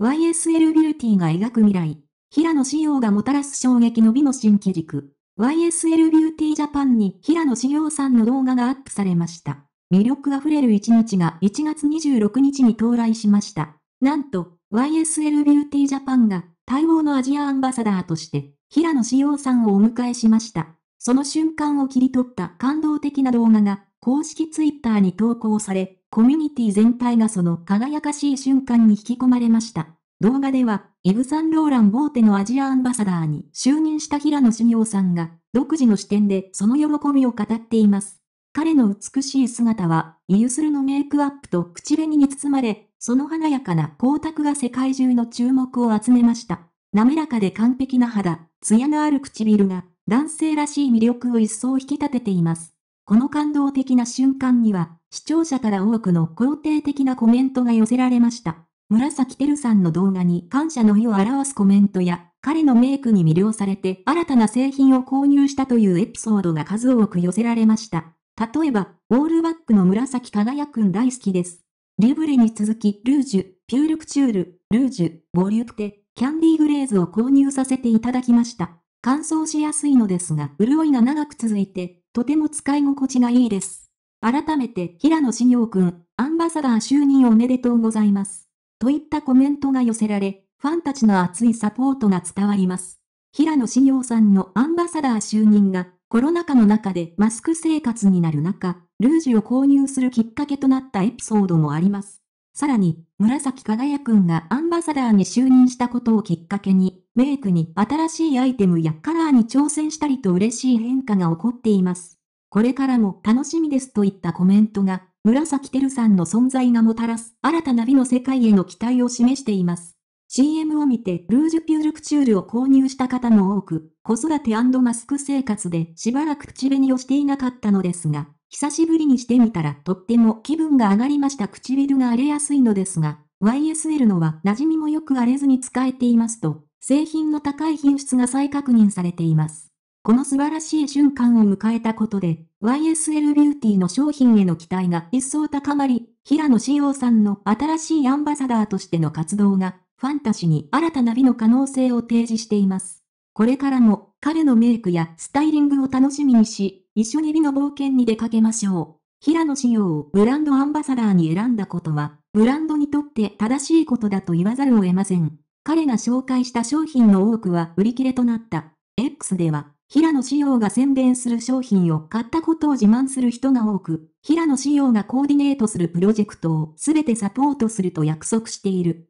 YSL ビーティが描く未来。平野紫耀がもたらす衝撃の美の新機軸。YSL ビューティージャパンに平野紫耀さんの動画がアップされました。魅力あふれる一日が1月26日に到来しました。なんと、YSL ビューティージャパンが待望のアジアアンバサダーとして、平野紫耀さんをお迎えしました。その瞬間を切り取った感動的な動画が、公式ツイッターに投稿され、コミュニティ全体がその輝かしい瞬間に引き込まれました。動画では、イブ・サンローラン・ボーテのアジアアンバサダーに就任した平野志陽さんが、独自の視点でその喜びを語っています。彼の美しい姿は、イユスルのメイクアップと口紅に包まれ、その華やかな光沢が世界中の注目を集めました。滑らかで完璧な肌、艶のある唇が、男性らしい魅力を一層引き立てています。この感動的な瞬間には、視聴者から多くの肯定的なコメントが寄せられました。紫てるさんの動画に感謝の意を表すコメントや、彼のメイクに魅了されて新たな製品を購入したというエピソードが数多く寄せられました。例えば、オールバックの紫輝くん大好きです。リブレに続き、ルージュ、ピュールクチュール、ルージュ、ボリュクテ、キャンディーグレーズを購入させていただきました。乾燥しやすいのですが、潤いが長く続いて、とても使い心地がいいです。改めて平野紫耀くん、アンバサダー就任おめでとうございます。といったコメントが寄せられ、ファンたちの熱いサポートが伝わります。平野紫耀さんのアンバサダー就任が、コロナ禍の中でマスク生活になる中、ルージュを購入するきっかけとなったエピソードもあります。さらに、紫輝くんがアンバサダーに就任したことをきっかけに、メイクに新しいアイテムやカラーに挑戦したりと嬉しい変化が起こっています。これからも楽しみですといったコメントが、紫てるさんの存在がもたらす新たな美の世界への期待を示しています。CM を見てルージュピュールクチュールを購入した方も多く、子育てマスク生活でしばらく口紅をしていなかったのですが、久しぶりにしてみたらとっても気分が上がりました唇が荒れやすいのですが、YSL のは馴染みもよく荒れずに使えていますと、製品の高い品質が再確認されています。この素晴らしい瞬間を迎えたことで、YSL ビューティーの商品への期待が一層高まり、平野紫耀さんの新しいアンバサダーとしての活動が、ファンタジーに新たな美の可能性を提示しています。これからも、彼のメイクやスタイリングを楽しみにし、一緒に美の冒険に出かけましょう。平野紫耀をブランドアンバサダーに選んだことは、ブランドにとって正しいことだと言わざるを得ません。彼が紹介した商品の多くは売り切れとなった。X では、平野紫耀が宣伝する商品を買ったことを自慢する人が多く、平野紫耀がコーディネートするプロジェクトをすべてサポートすると約束している。